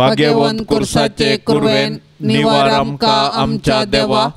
भाग्यवन कुरसाचे कुर्वेन निवार आमका आमच्या देवा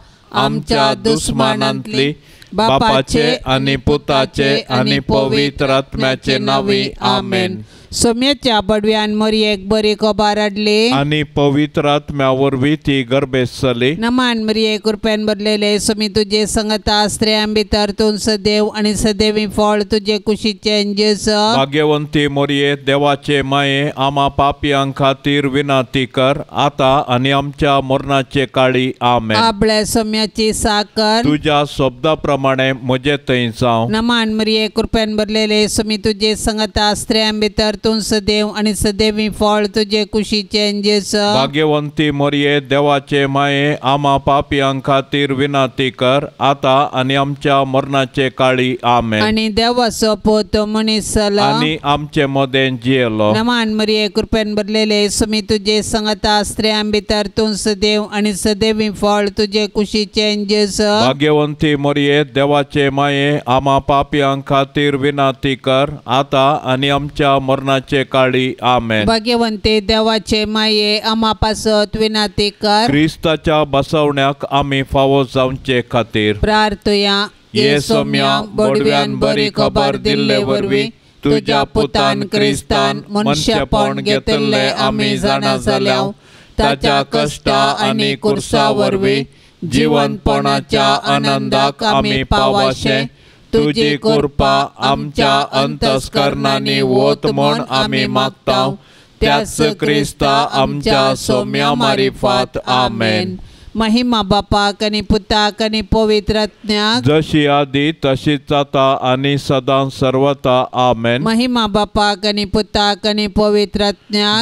आमच्या दुश्मनांतली बापाचे आणि पुताचे आणि पवित्र आत्म्याचे नावी आमेन समेच्या बडव्यांवर एक बरे हाडली आणि पवित्र आत्म्यावर ती गर्भेसले नमान मरी एक रुपयान भरलेले समी तुझे संगत आस्त्रे भीतर तुम सदैव आणि सदैव फळ तुझे कुशीचे चेंजेस भाग्यवंती मोरये देवाचे माये आमा पापियां खातीर विनाती कर आता आणि आमच्या मरणाचे काळी आमे आपल्या सोम्याची साकर तुझ्या शब्दाप्रमाणे म्हजे थंय जावं नमान मरी एक रुपयान भरलेले समी तुझे संगत आश्रया भितर तुन सदैव आणि सदैव मी फळ तुझे कुशीचे चेंजेस भाग्यवंती मोरये देवाचे माये आमा पापियां खातीर विनाती कर आता आणि आमच्या मरणाचे काळी आमे आणि देवाचो पोत मनीस आणि आमचे मोदेन जियेलो नमान मरिये कृपेन भरलेले सुमी तुझे संगता स्त्रियां भितर तुन सदैव आणि सदैव मी फळ तुझे कुशीचे चेंजेस भाग्यवंती मोरये देवाचे माये आमा पापियां खातीर विनाती कर आता आणि आमच्या मरणा मरणाचे काळी आमेन भाग्यवंते देवाचे माये आमापासत विनाती कर क्रिस्ताच्या बसवण्याक आम्ही फावो जावचे खातीर प्रार्थया ये सोम्या बडव्यान बरी खबर दिल्ले वरवी तुझ्या पुतान क्रिस्तान मनुष्यपण घेतले आम्ही जाणा जाल्या ताच्या कष्टा आणि कुर्सा वरवी जीवनपणाच्या आनंदाक आम्ही पावाशे तुझी कृपा आमच्या अंतस्करणाने होत म्हण आम्ही मागताव त्याच क्रिस्ता आमच्या सौम्या मारिफात आमेन महिमा बापा कणी पुता कनी पवित्र जशी आदी तशी च आणि सदा सर्वता आमेन महिमा बापा कनी पुता कनी पवित्र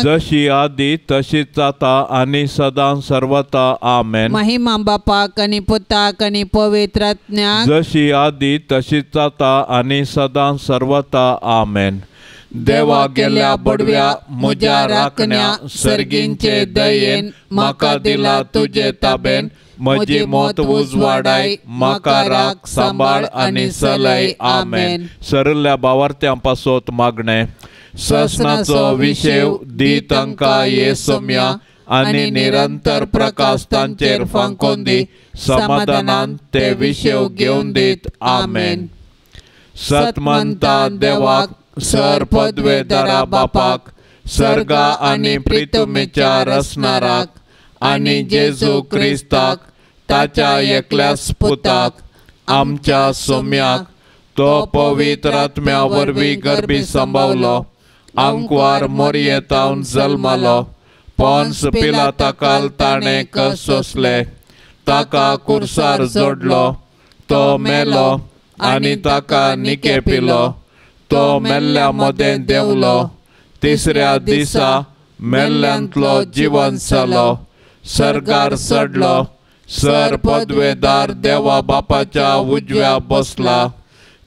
जशी आधी तशी चाता आणि सदा सर्वता आमेन महिमा बापा कनी पुता कनी पवित्र जशी आदी तशी चाता आणि सदा सर्वता आमेन देवा गेल्या बडव्या म्हज्या राखण्या सर्गींचे दयेन माका दिला तुझे ताबेन म्हजी मोत उजवाडाय माका राख सांबाळ आनी सलय आमेन सरल्या बावार्थ्यां पासोत मागणें ससनाचो विशेव दी तंका ये सम्या आणि निरंतर प्रकाश तांचेर फांकोन दी समाधानान ते विशेव घेवन दीत आमेन सतमंता देवाक सर पदवे दरा बापाक सर्गा आणि प्रितमेच्या रसनाराक आणि जेजू क्रिस्ताक ताच्या एकल्या पुताक आमच्या सोम्याक तो पवित्र आत्म्या वरवीं गर्भी सांबावलो आंकवार मोरयेतावन जल्मलो पोन्स पिला ताकाल ताणें कस सोसले ताका कुर्सार जोडलो तो मेलो आणि ताका निके पिलो तो मेल्ल्यामध्ये देवलो तिसऱ्या दिसा मेल्ल्यांतलो जिवन जालो सरकार सडलो सर पदवेदार देवा बापाच्या उजव्या बसला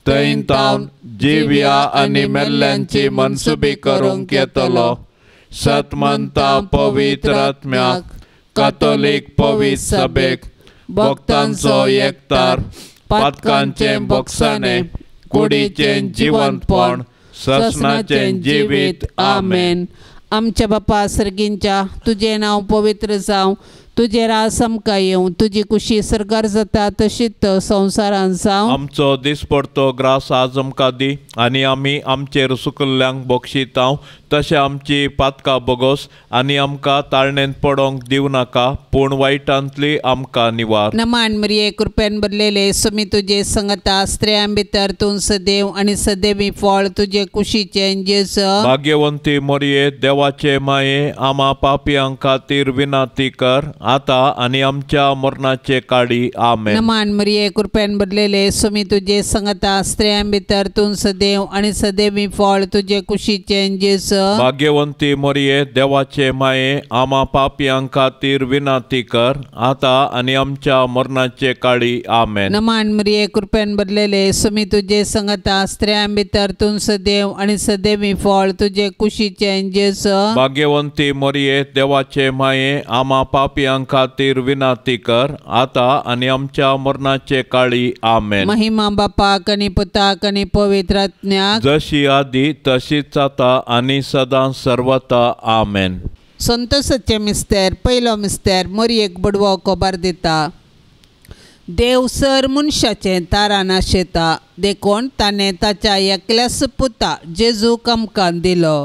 थंय तावन जिव्या आनी मेल्ल्यांची मनसुबी करूंक येतलो सतमंता पवित्र आत्म्याक कातोलीक पवित्र सबेक, भक्तांचो एकतार पातकांचे बोक्साने कुडीचे जीवनपण चेंज जीवित आमेन आमच्या बापा सर्गींच्या तुझे नाव पवित्र जावं तुझे रासम आमकां येवं तुजी कुशी सरकार जाता तशीत तो संवसारान आमचो आमचो पडतो ग्रास आज आमकां दी आनी आमी आमचेर सुकल्ल्यांक बक्षितांव तशें आमची पातका बगोस आनी आमकां ताळणेन पडोंक दिव नाका पूण वायटांतली आमकां निवार नमान मरिये कृपेन भरलेले सुमी तुजे संगता स्त्रियां भितर तूं सदैव आनी सदैवी फळ तुजे कुशीचे जेस भाग्यवंती मरिये देवाचे माये आमा पापियां खातीर विनाती कर आता आणि आमच्या मरणाचे काळी आमे नमान मरिये कृपेन बदलेले स्वामी तुझे संगता स्त्रियां भितर तू सदैव आणि सदैव फळ तुझे कुशीचे जेस भाग्यवंती मरिये देवाचे माये आमा पापियां खातीर विनंती कर आता आणि आमच्या मरणाचे काळी आमे नमान मरिये कृपेन बदलेले स्वामी तुझे संगता स्त्रियां भितर तू सदैव आणि सदैव फळ तुझे कुशीचे जेस भाग्यवंती मरिये देवाचे माये आमा पापयांक खातीर विनंती कर आता आणि आमच्या मरणाचे काळी आमेन महिमा बापाक आणि पुताक पवित्र पवित्रात्म्याक जशी आधी तशीच आता आणि सदां सर्वता आमेन संत सच्चे मिस्तेर पयलो मिस्तेर मरयेक बुडवो कोबार दिता देव सर मनशाचें तारा शेता देखून ताणें ताच्या एकल्या पुता जेजूक आमकां दिलो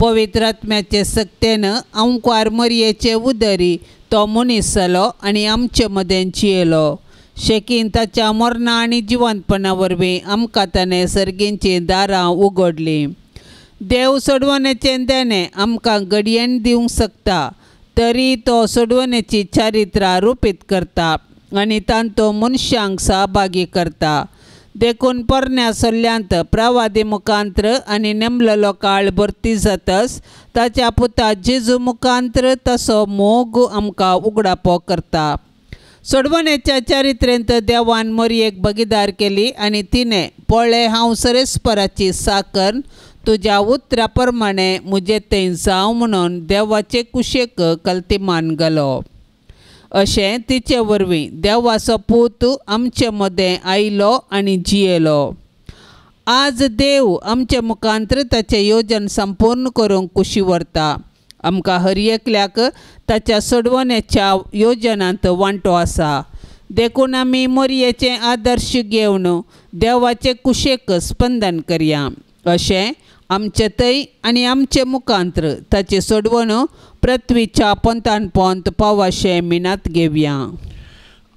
पवित्रात्म्याचे सक्तेन अंकार मरयेचे उदरी तो मनीस जालो आनी आमचे मदेंची जियेलो शेकीन ताच्या मरणां आनी जिवंतपणा वरवीं आमकां ताणें सर्गेचीं दारां उगडलीं देव सोडवणेचें देणें आमकां घडयेन दिवंक शकता तरी तो सोडवण्याची चारित्रां रुपीत करता आनी तांतो मनशांक सहभागी करता देखून सल्ल्यांत प्रवादी मुखांत्र आनी नेमलेलो काळ भरती जातस ताच्या पुता जेजू मुखांत्र तसो मोग आमकां उगडापो करता सोडवणेच्या चारित्रेंत देवान मोरयेक बगीदार केली आनी तिणें पोळे हांव सरेस्पराची साकर तुज्या उतरा प्रमाणे म्हजे थंय जावं म्हणून देवाचे कुशेक कल्तिमान गेलो अशें तिचे वरवीं देवाचो पूत आमचे मदें आयलो आनी जियेलो आज देव आमचे मुखांत्र ताचें योजन संपूर्ण करूंक कुशी व्हरता आमकां हर एकल्याक ताच्या सोडवण्याच्या योजनांत वांटो आसा देखून आमी मोरयेचे आदर्श घेवन देवाचे कुशेक स्पंदन करया अशें आमचे थंय आनी आमचे मुखांत्र ताची सोडवण पृथ्वीच्या पंत पावाशे मिनात घेवया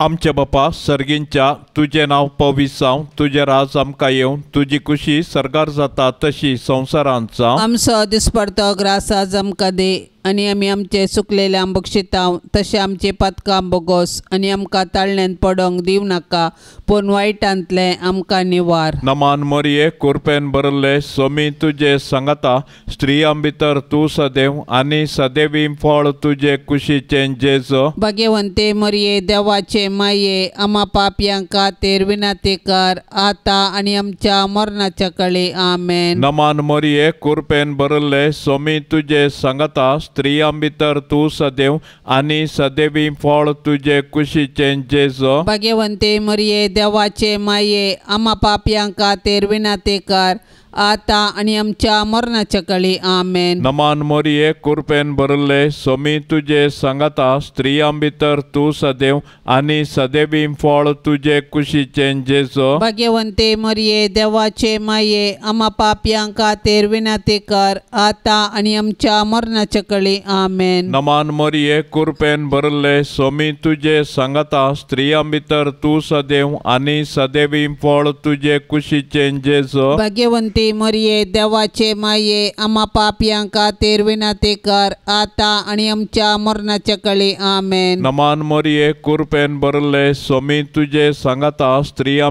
आमच्या बापा सर्गींच्या तुझे नाव पवी जावं तुझे राज आमकां येऊन तुझी खुशी सरगार जाता तशी संसारांचा जावं आमचो दिसपडतो आज आमकां दे आनी आमी आमचे सुकलेले आंबक शिताव तशें आमचे पातकां आंबोगोस आनी आमकां ताळण्यान पडोंग दिव नाका पूण वाईटांतले आमका निवार नमान मोरये कुरपेन बरले सोमी तुजे सांगता स्त्रियां भितर तू सदैव आणि सदैवी फळ तुजे कुशीचे जेज भगवंते मोरये देवाचे माये आमा पापयां खातीर विनाती कर आता आणि आमच्या मरणाच्या कळे आमेन नमान मोरये कुरपेन बरले सोमी तुजे सांगता त्रियांबितर तू सदैव आणि सदैवी फळ तुझे कुशीचे जेजो भगवंते मरिये देवाचे माये आमा पापयांका तेरविना ते कर आता आणि आमच्या मरणाच्या काळी आमेन नमान मोरये कुरपेन बरले सोमी तुझे सांगता स्त्रियां भितर तू सदैव आणि सदैवी फळ तुझे कुशीचे जेजो भाग्यवंते मरिये देवाचे माये आमा पापयांक खातीर ते कर आता आणि आमच्या मरणाच्या काळी आमेन नमान मोरये कुरपेन बरले सोमी तुझे सांगता स्त्रियां भितर तू सदैव आणि सदैवी फळ तुझे कुशीचे जेजो भाग्यवंते ती मरिये देवाचे माये आम्हा पापयांका तेरविना ते कर आता आणि आमच्या मरणाच्या कळी आमेन नमान मरिये कुरपेन बरले स्वामी तुझे सांगता स्त्रियां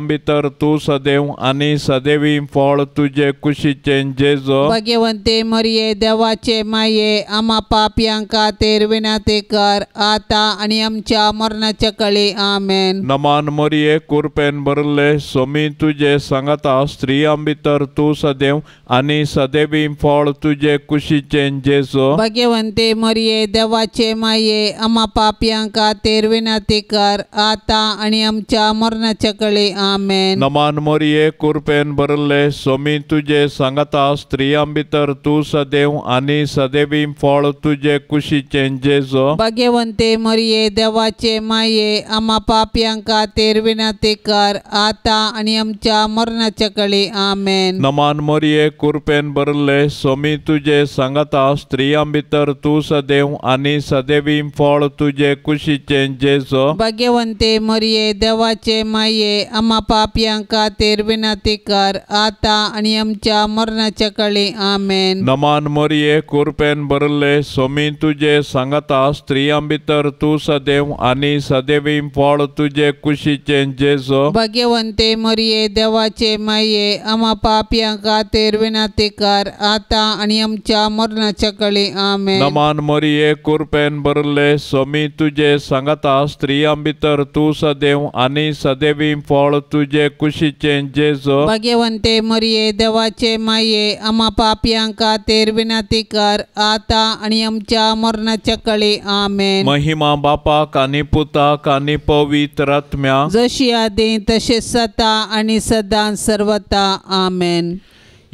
तू सदैव आणि सदैवी फळ तुझे कुशीचे जेज भगवंते मरिये देवाचे माये आम्हा पापयांका तेरविना ते कर आता आणि आमच्या मरणाच्या कळी आमेन नमान मरिये कुरपेन बरले स्वामी तुझे सांगता स्त्रियां भीतर तू सदैव आणि सदैवीम फळ तुझे कुशीचे जेसो भगवंते मरिये देवाचे माये अमा पाप्यांका तेरविना विनंती कर आता आणि आमच्या मरणाच्या कळे आमेन नमान मरिये कुरपेन भरले स्वामी तुझे सांगता स्त्रियां भितर तू सदैव आणि सदैवीम फळ तुझे कुशीचे जेसो भगवंते मरिये देवाचे माये अमा पाप्यांका तेरविना विनंती कर आता आणि आमच्या मरणाच्या कळे आमेन नमान मरिये कुरपेन बरले सोमी तुझे सांगता स्त्रियां भितर तू सदैव आणि सदैवी फळ तुझे कुशीचे जेसो भाग्यवंते मरिये देवाचे माये आम्हा पाप्यांका तेर विनंती कर आता आणि आमच्या मरणाच्या कळी आमेन नमान मरिये कुरपेन बरले सोमी तुझे सांगता स्त्रियां भितर तू सदैव आणि सदैवी फळ तुझे कुशीचे जेसो भाग्यवंते मरिये देवाचे माये आम्हा पापयांक का तेरविना ते कर आता आणि आमच्या मरणाच्या कडे आमे नमान मरिये कुरपेन बरले स्वामी तुझे सांगता स्त्री भितर तू सदैव आणि सदैवी फळ तुझे कुशीचे जेज भाग्यवंते मरिये देवाचे माये आम्हा पापयांका तेरविना ते कर आता आणि आमच्या मरणाच्या कडे आमे महिमा बापा कानी पुता कानी पवित्रात्म्या जशी आधी तसे सता आणि सदा सर्वता आमेन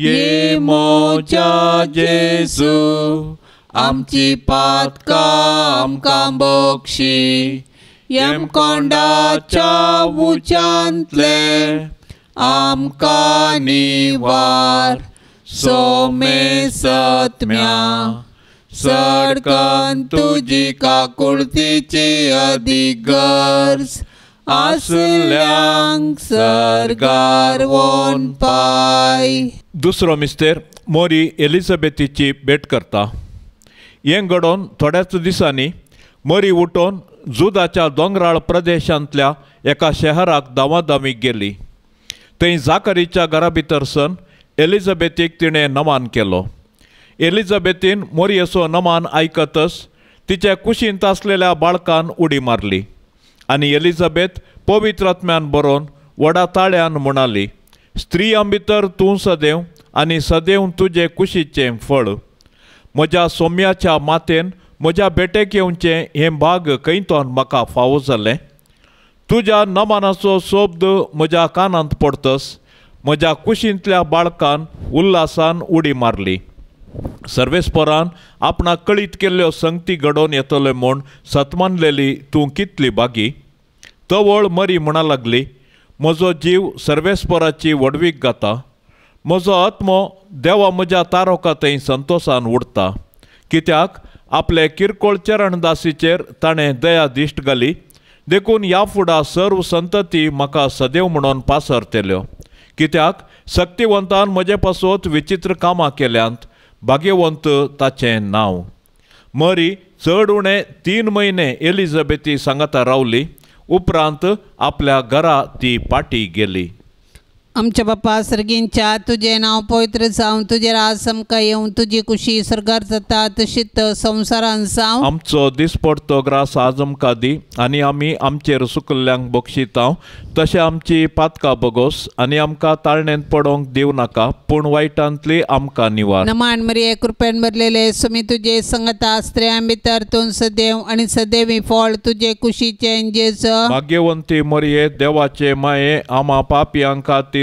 ये मोच्या जे सू आमची पातकामका बक्षी एमकॉनडाच्या उच्यातले आमका नीवार सोमे सातम्या सडक तुझी काकुर्तीची अधिगर्स Asszilánk पाय दुसरो मिस्तेर मोरी एलिझाबेथीची भेट करता हें घडोवन थोड्याच दिसांनी मोरी उठोवन जुदाच्या दोंगराळ प्रदेशांतल्या एका शहराक दामादामीक गेली थंय जाकरीच्या घरा भितर सन एलिझाबेथीक तिणें नमान केलो एलिझाबेथीन मोरयेचो नमान आयकतच तिच्या कुशींत असलेल्या बाळकान उडी मारली आणि एलिझाबेथ पवित्रात्म्यान बरोवन वडा ताळ्यान म्हणाली स्त्री अंबितर तूं सदैव आणि सदैव तुजें कुशीचे फळ म्हज्या सोम्याच्या मातेन म्हज्या बेटेक येवचें हे भाग खंयतोन म्हाका फावो जालें तुज्या नमानाचो सोब्द म्हज्या कानांत पडतस म्हज्या कुशींतल्या बाळकान उल्लासान उडी मारली सर्वेस्परान आपणा कळीत केल्ल्यो संगती घडोवन येतले म्हूण सतमानलेली तूं कितली बागी तवळ मरी म्हणा लागली म्हजो जीव सर्वेस्पराची वडवीक गाता म्हजो आत्मो देवा म्हज्या तारोका थंय संतोशान उडता कित्याक आपले किरकोळ चरणदासीचेर ताणें दया दिश्ट घाली देखून ह्या फुडा सर्व संतती म्हाका सदैव म्हणून केल्यो कित्याक सक्तिवंतान म्हजे पासत विचित्र कामां केल्यांत ताचें नाव। मरी चड उणें तीन महिने एलिझाबेथी सांगता रावली उपरांत आपल्या घरा ती पाटी गेली आमच्या बाप्पा सर्गींच्या तुझे नाव पवित्र जावं तुझे रासम समका येऊन तुझी खुशी सरकार जाता तशीत संवसारान जाऊ आमचो दिसपडतो ग्रास आज आमकां दी आनी आमी आमचेर सुकल्ल्यांक बक्षितांव तशें आमची पातका बगोस आणि आमका ताळणेन पडोंक देव नाका पूण वायटांतली आमका निवार नमान मरिये कृपेन भरलेले सुमी तुझे संगता स्त्रियां भितर तूं सदैव आनी सदैवी फळ तुजे खुशीचे जेज भाग्यवंती मरिये देवाचे माये आमा पापयांक खातीर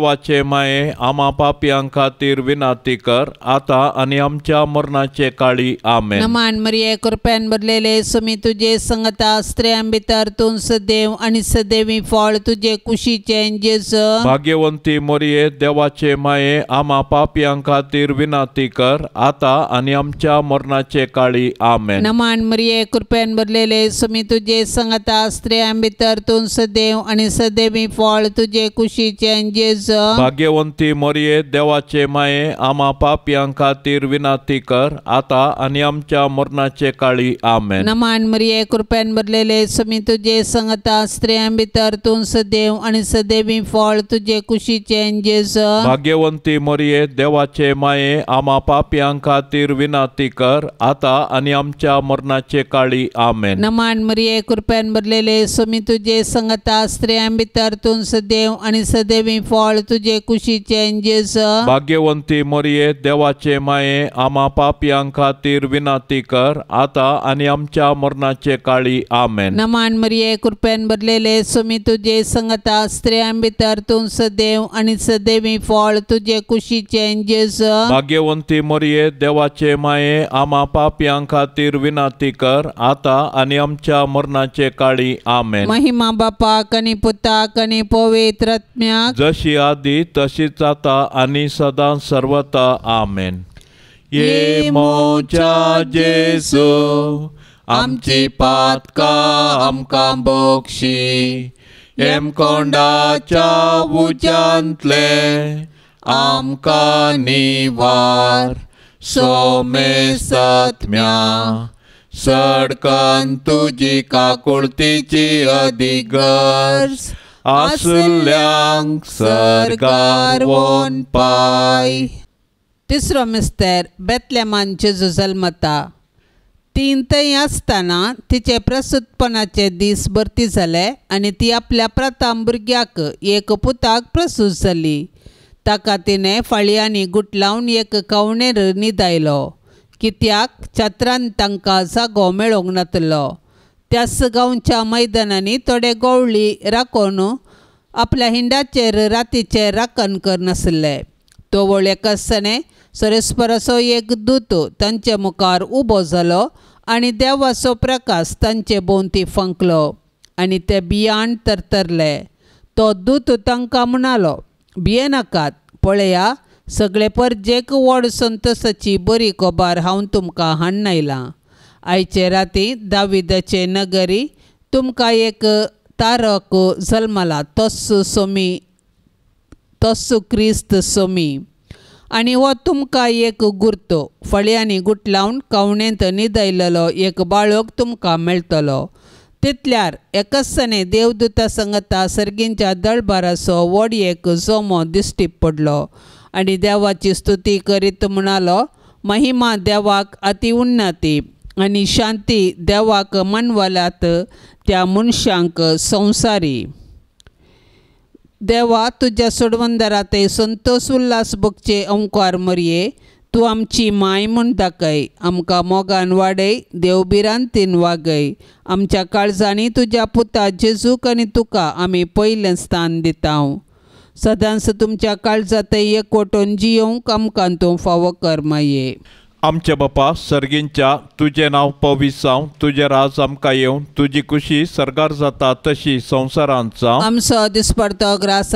देवाचे माये आमा पापियांक खातीर विनाती कर आता आणि आमच्या मरणाचे काळी आमे नमान मरिये कृपेन भरलेले सुमी तुझे संगता स्त्रियां भितर तू सदैव आणि सदैवी फळ तुझे कुशीचे जेस भाग्यवंती मरिये देवाचे माये आमा पापियांक खातीर विनाती कर आता आणि आमच्या मरणाचे काळी आमे नमान मरिये कृपेन भरलेले सुमी तुझे संगता स्त्रियां भितर तू सदैव आणि सदैवी फळ तुझे कुशीचे जेस भाग्यवंती मरिये देवाचे माये आमा पापियां खातीर विनाती कर आता आणि आमच्या मरणाचे काळी आमेन नमान मरिये कृपेन भरलेले समी तुझे संगता स्त्रियां भितर तू सदेव आणि सदेवी फळ तुझे कुशीचे जेस भाग्यवंती मरिये देवाचे माये आमा पापियां खातीर विनाती कर आता आणि आमच्या मरणाचे काळी आमेन नमान मरिये कृपेन भरलेले समी तुझे संगता स्त्रियां भितर तू सदेव आणि सदेवी फळ फळ तुझे कुशीचे जेस भाग्यवंती मोरये देवाचे माये आमा पापियां खातीर विनाती कर आता आणि आमच्या मरणाचे काळी आमेन नमान मरिये कृपेन भरलेले सुमी तुझे संगता स्त्रियां भितर तू सदैव आणि सदेवी फळ तुझे कुशी जेस भाग्यवंती मोरये देवाचे माये आमा पापियां खातीर विनाती कर आता आणि आमच्या मरणाचे काळी आमेन महिमा बापा कनी पुता कनी पवित्रत्म्याक जशी आधी तशीच आता आणि सदा सर्वता आमेन ये मोचा जेसू आमची पातका आमकां बोक्षी एम कोंडाच्या उज्यांतले आमका निवार सोमे सत्म्या सडकन तुजी काकुळतीची अधिगर्स सरकार वोन पाय तिसरो मिस्तेर बेतलेमांचे जुजल तीन थंय आसतना तिचे प्रसुत्पनाचे दीस भरती झाले आणि ती आपल्या प्रथम भुरग्याक एक पुताक प्रसूत जाली ताका तिने फाळयांनी गुटलावन एक कवणेर न्हिदायलो कित्याक छात्रान तांकां जागो मेळोंक नातलो त्या सगावच्या मैदानांनी थोडे गवळी राखून आपल्या हिंडाचेर रातीचे राखण करनासले तो वळ एका सरस्परसो एक दूत तांचे मुखार उबो जालो आणि देवाचो प्रकाश तांचे भोंवती फंकलो आणि ते बियाण तरतरले तो दूत तांकां म्हणालो भिये नाकात पळया सगळे परजेक व्हड संतोसाची बरी कोबार हांव तुमकां हाडून आयलां आयचे राती दाविदचे नगरी तुमकां एक तारक जल्मला तस्सु सोमी तस्सु क्रिस्त सोमी आनी हो तुमकां एक गुर्तो फळ्यांनी गुटलावन कवणेंत न्हिदयलेलो एक बाळक तुमकां मेळटलो तितल्यार एकाच देवदूता संगता सर्गींच्या दळबाराचो व्हडयेक एक जोमो दिश्टी पडलो आनी देवाची स्तुती करीत म्हणालो महिमा देवाक अति उन्नती आणि शांती देवाक मनवालात त्या मनशांक संसारी देवा तुझ्या सोडवंदरात संतोष उल्हास भोगचे ओंकार मरये तू आमची माय म्हण दाखय आमका मोगान वाडय देवबिरांतीन तीन वागय आमच्या काळजांनी तुझ्या पुता जेजूक आणि तुका आम्ही पयलें स्थान दिता सदांच तुमच्या काळजांत एकवटून जियोंक आमकां तूं फावो कर आमचे बापा सर्गींच्या तुझे नाव जावं तुझे राज आमकां येवन तुजी खुशी सरकार जाता तशी संवसारांत जावं आमचो दिसपडतो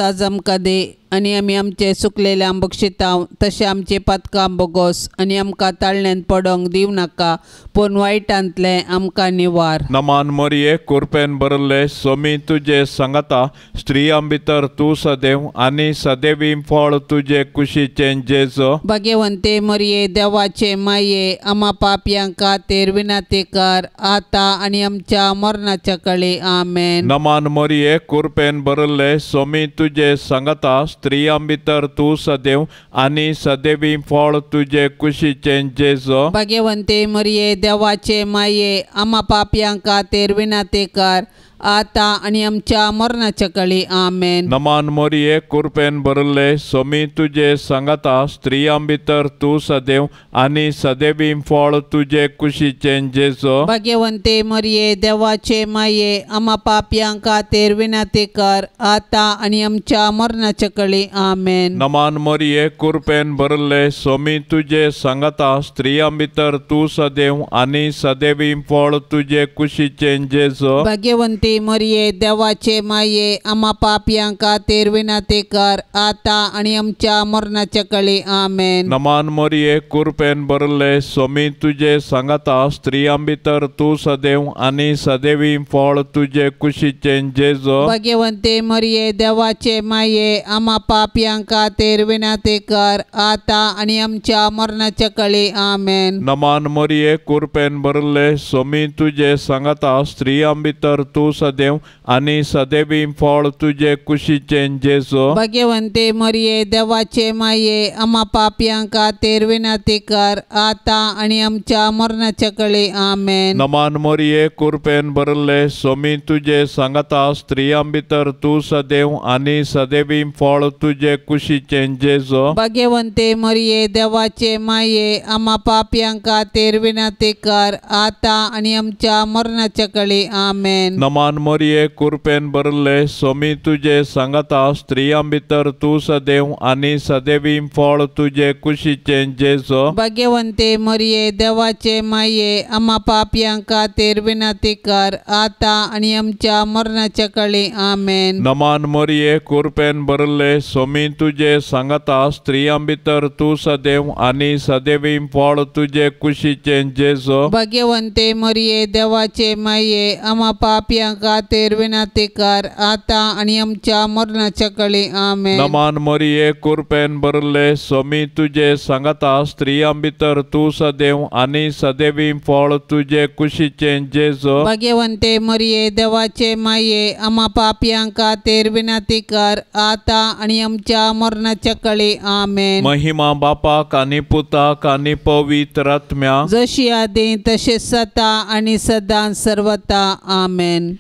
आज आमकां दे आणि आम्ही आमचे सुकलेले आंबक शिता तसे आमचे पातकां आंबोगोस आणि आमकां ताळण्यान पडोंग दिव नाका पूण वाईटांतले आमका निवार नमान मोरये कुरपेन बरले सोमी तुजे सांगता स्त्रियां भितर तू सदैव आणि सदैवी फळ तुजे कुशीचे जेज भाग्यवंते मरिये देवाचे माये आमा पापयां खातीर विनाती कर आता आणि आमच्या मरणाच्या कळे आमेन नमान मोरये कुरपेन बरले सोमी तुजे सांगता त्रियांबितर तू सदैव आणि सदैवी फळ तुझे कुशीचे जेजो भगवंते मरिये देवाचे माये आमा पापयांका तेरविना ते कर आता आणि आमच्या मरणाच्या काळी आमेन नमान एक कुरपेन बरले सोमी तुझे सांगता स्त्रियां भितर तू सदैव आणि सदैवी फळ तुझे कुशीचे जेजो भाग्यवंते मरिये देवाचे माये आमा पापयांक खातीर विनंती कर आता आणि आमच्या मरणाच्या काळी आमेन नमान मोरये कुरपेन बरले सोमी तुझे सांगता स्त्री भितर तू सदैव आणि सदैवी फळ तुझे कुशीचे जेजो भाग्यवंते देवाचे देवाचे माये आम्हा पापयांका तेरविना ते कर आता आणि आमच्या मरणाच्या कळी आमेन नमान मरिये कुरपेन बरले स्वामी तुझे सांगता स्त्रियां भितर तू सदैव आणि सदैवी फळ तुझे कुशीचे जेज भगवंते मरिये देवाचे माये आम्हा पापयांका तेरविना ते कर आता आणि आमच्या मरणाच्या कळी आमेन नमान मरिये कुरपेन बरले स्वामी तुझे सांगता स्त्रियां भितर तू सदैव आणि सदैव फळ तुझे कुशीचे जेसो भगवंते मरिये देवाचे माये अमा पाप्यांका तेरविना तिकार कर आता आणि आमच्या मरणाच्या कळे आमेन नमान मरिये कुरपेन भरले स्वामी तुझे सांगता स्त्रियां भितर तू सदैव आणि सदैव फळ तुझे कुशीचे जेसो भगवंते मरिये देवाचे माये आम्हा पाप्यांका तेरविना तिकार कर आता आणि आमच्या मरणाच्या कळे आमेन नमान मानमोरये कुरपेन बरले सोमी तुझे सांगता स्त्रियां भितर तू सदैव आणि सदैवी फळ तुझे कुशीचे जेसो भाग्यवंते मोरये देवाचे माये अमा पाप्यांका तेर विनंती कर आता आणि आमच्या मरणाच्या कळी आमेन नमान मोरये कुरपेन बरले सोमी तुझे सांगता स्त्रियां भितर तू सदैव आणि सदैवी फळ तुझे कुशीचे जेसो भाग्यवंते मोरये देवाचे माये अमा पापयांका का तेरविना ते कार आता आणि आमच्या मरणाच्या कळे आमे नमान मरिये कुरपेन बरले स्वामी तुझे सांगता स्त्रिया भितर तू सदैव आणि सदैवी फळ तुझे कुशीचे जेज भाग्यवंते मरिये देवाचे माये आम्हा पापियांका तेरविना ते कार आता आणि आमच्या मरणाच्या कळे आमे महिमा बापा कानी पुता कानी पवित्रात्म्या जशी आधी तसे सता आणि सदा सर्वता आमेन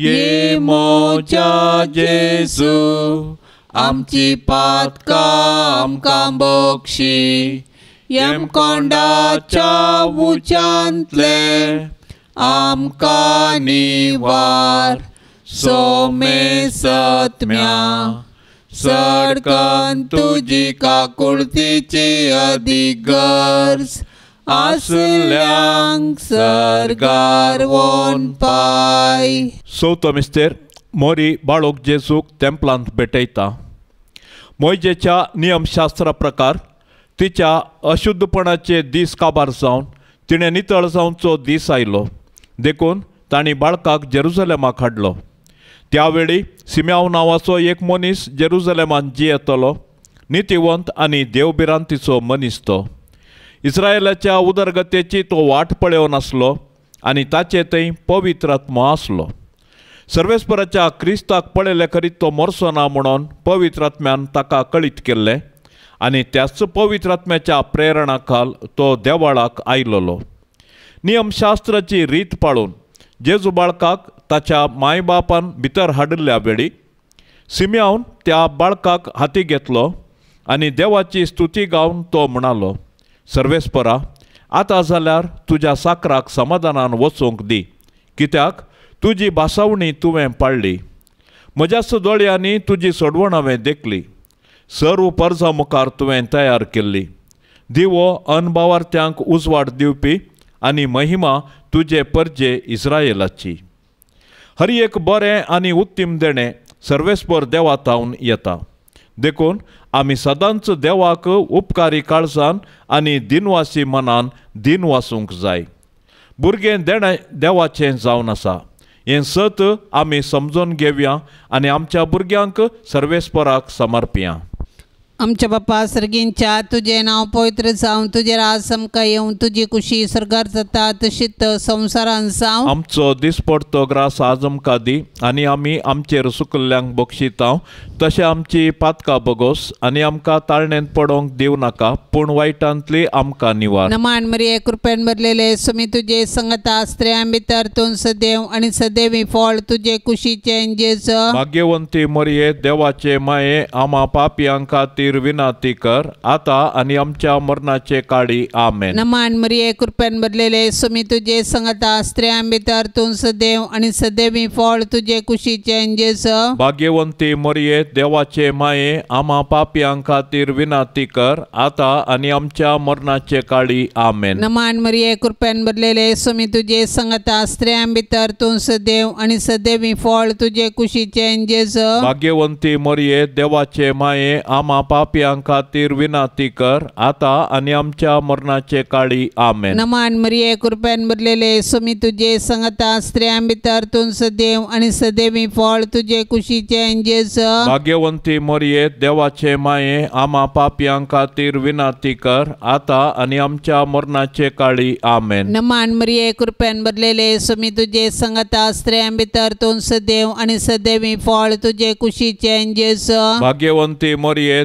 ये मोचा जेजू आमची पातकां आमकां बोक्षी यमकोंडाच्या उचांतले आमकां निवार सोमे सत्म्या सडकन तुजी काकुळतीची अधिक अधिगर्स, चौथो मिस्तेर मोरी Szóta, मोरी Mori भेटयता मोयजेच्या नियमशास्त्रा प्रकार तिच्या अशुद्धपणाचे दीस काबार जावन तिणें नितळ जावनचो दीस आयलो देखून तांणी बाळकाक जेरुजलेमाक हाडलो त्या वेळी सिम्याव नांवाचो एक मनीस जेरुजलेमांत जियेतलो नितिवंत आनी देवबिरांतीचो मनीस तो इस्रायलाच्या उदरगतेची तो वाट पळव नसलो आनी ताचे थंय पवित्र आत्मा आसलो सर्वेस्पराच्या क्रिस्ताक पळयले करीत तो मरसो ना म्हणून पवित्र आत्म्यान ताका कळीत केले आणि त्याच पवित्र आत्म्याच्या प्रेरणा तो देवाळाक आयलोलो नियमशास्त्राची रीत पाळून जेजू बाळकाक ताच्या मायबापान भितर हाडल्या वेळी सिम्यावन त्या बाळकाक हाती घेतलो आणि देवाची स्तुती गावन तो म्हणालो सर्वेस्परा आता जाल्यार तुज्या साकराक समाधानान वचूंक दी कित्याक तुजी बासावणी तुवें पाळली म्हज्या सदोळ्यांनी तुजी सोडवण हांवें देखली सर्व पर्जा मुखार तुवें तयार केल्ली दिवो अनभवार्थ्यांक उजवाड दिवपी आनी महिमा तुजे परजे इस्रायलाची हर एक बरें आनी उत्तीम देणें सर्वेस्पर देवा तावन येता देखून आम्ही सदांच देवाक उपकारी काळजान आणि दिनवासी मनान दिन वासूंक जाय भुरगें देणे देवाचें जावन आसा हें सत आमी समजून घेवया आनी आमच्या भुरग्यांक सर्वेस्पराक समर्पया आमच्या बाप्पा सर्गींच्या तुझे नाव पवित्र जावं तुझे रासम समका येऊन तुझी खुशी स्वर्गार जाता तशीत संवसारान जावं आमचो दिसपडतो ग्रास आज आमकां दी आनी आमी आमचेर सुकल्ल्यांक बक्षितांव तशें आमची पातका बगोस आणि आमका ताळणेन पडोंक देऊ नाका पूण वायटांतली आमका निवार नमान मरे कृपेन भरलेले सुमी तुझे संगत आस्त्र्या भितर तूं सदैव आनी सदैव फळ तुजे खुशीचे भाग्यवंती मरिये देवाचे माये आमा पापियांका खातीर विनाती कर आता आणि आमच्या मरणाचे काळी आमेन नमान मरिये कृपेन बदलेले सुमी तुझे संगता आस्त्रे भितर तू सदैव आणि सदैव फळ तुझे कुशीचे अंजेस भाग्यवंती मरिये देवाचे माये आमा पापियां खातीर विनाती कर आता आणि आमच्या मरणाचे काळी आमेन नमान मरिये कृपेन बदलेले सुमी तुझे संगता आस्त्रे भितर तू सदैव आणि सदैव फळ तुझे कुशीचे अंजेस भाग्यवंती मरिये देवाचे माये आमा पापयांखातीर विनाती कर आता आणि आमच्या मरणाचे काळी आमेन नमान मरिये कृपेन भरलेले सुमी तुझे संगता भितर तुन सदैव आणि सदैवी फळ तुझे कुशीचे जेस भाग्यवंती मरिये देवाचे माये आमा पापयांखातीर विनाती कर आता आणि आमच्या मरणाचे काळी आमेन नमान मरिये कृपेन भरलेले सुमी तुझे संगता भितर तुन सदैव आणि सदैवी फळ तुझे कुशीचे जेस भाग्यवंती मरिये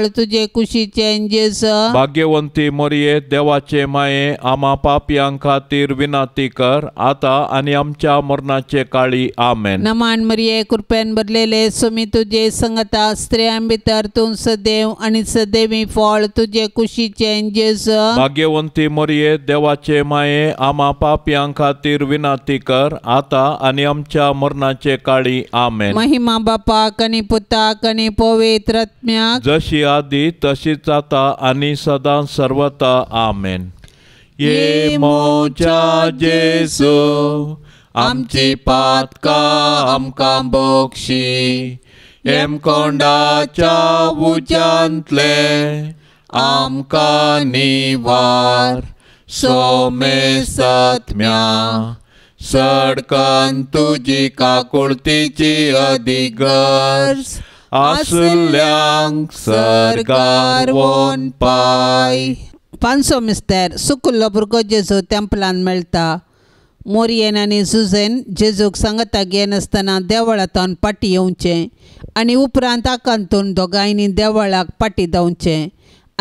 फळ तुझे कुशीचे चेंजेस भाग्यवंती मोरये देवाचे माये आमा पापियां खातीर विनाती कर आता आणि आमच्या मरणाचे काळी आमेन नमान मरिये कृपेन भरलेले सुमी तुझे संगता स्त्रियां भितर तू सदैव आणि सदेवी फळ तुझे कुशीचे अंजेस भाग्यवंती मोरये देवाचे माये आमा पापियां खातीर विनाती कर आता आणि आमच्या मरणाचे काळी आमेन महिमा बापा कनी पुता कनी रत्म्या जशी आदी तशीच आता आणि सदा सर्वता आमेन ये मोचा जेसू आमची पातका आमका बोक्षी एम कोंडाच्या उज्यांतले आमका निवार सोमे सत्म्या सडकन तुजी काकुळतीची अधिगर्स Asyljang sergarwon pai. Panso mister, sukullo burgo jesu templan melta. Mauryan आनी झुझेन जेजूक सांगता घेनासतना देवळांतून पाटी येवचें आनी उपरांत आकांतून दोगांयनी देवळाक पाटी धांवचें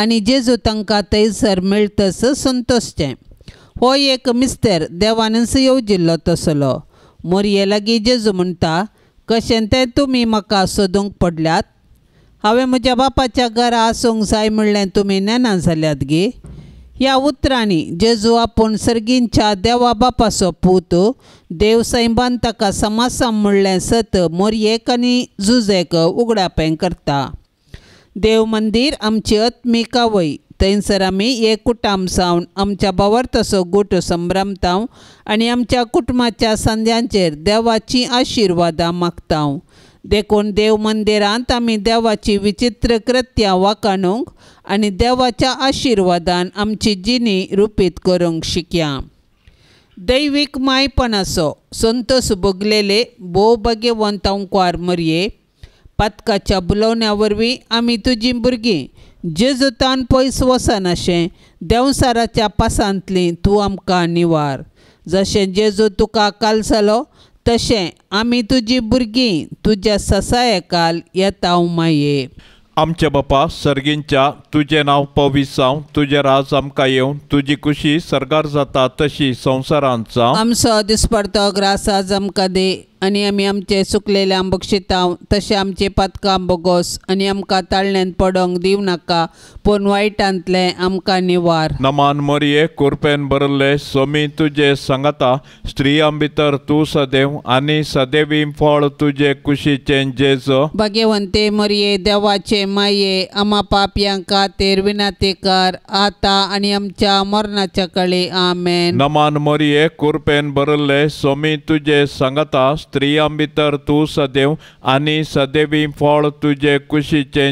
आनी जेजू तांकां थंयसर मेळटस संतोशचें हो एक मिस्तेर देवानच येवजिल्लो तसलो मोरये लागीं जेजू म्हणटा कशें तें तुमी म्हाका सोदूंक पडल्यात हांवें म्हज्या बापाच्या घरा आसूंक जाय म्हणलें तुमी नेना जाल्यात गे ह्या उतरांनी जेजू आपूण सर्गींच्या देवा बापाचो पूत देव सैमान ताका समासम म्हणलें सत मोरयेक आनी झुजेक उगडापें करता देव मंदीर आमची आत्मीक आवय थंयसर आमी कुटाम सावन आमच्या बोवार तसो गोट संभ्रमतांव आणि आमच्या कुटुंबाच्या संध्यांचेर देवाची आशिर्वादां मागतांव देखून देव मंदिरांत आमी देवाची विचित्र कृत्या वाकाणूंक आणि देवाच्या आशिर्वादान आमची जिणी रुपीत करूंक शिक्या दैवीक मायपण असो संत सुबोगलेले भोव बगेवंत मरये पातकाच्या बुलवण्या वरवीं आमी भुरगीं जेजुतान पैस पयस अशें देंवसाराच्या पासांतलीं तूं आमकां निवार जशें जेजू तुका काल कालसलो तशें आमी तुजी भुरगीं तुज्या ससायकाल येता माये आमच्या बापा सर्गींच्या तुजें नांव पवीस जावं तुजें राज आमकां येवन तुजी खुशी सरगार जाता तशी संवसारांत जावं आमचो दिसपडतो ग्रास आज आमकां दे आनी आम्ही आमचे सुकलेले आंबक शिताव तशें आमचे पातकां बोगोस आणि आमकां ताळण्यान पडोंक दिव नाका पूण वायटांतले आमकां निवार नमान मोरये कुरपेन बरले सोमी तुजे सांगता स्त्रियां भितर तूं सदैव आणि सदैवी फळ तुजे कुशीचे जेज भगवंते मरये देवाचे माये आमा पापयांक खातीर विनाती कर आता आनी आमच्या मरणाच्या कळे आमेन नमान मोरये कुरपेन बरले सोमी तुजे सांगता स्त्री अंबितर तू सदैव आणि सदैवी फळ तुझे कुशीचे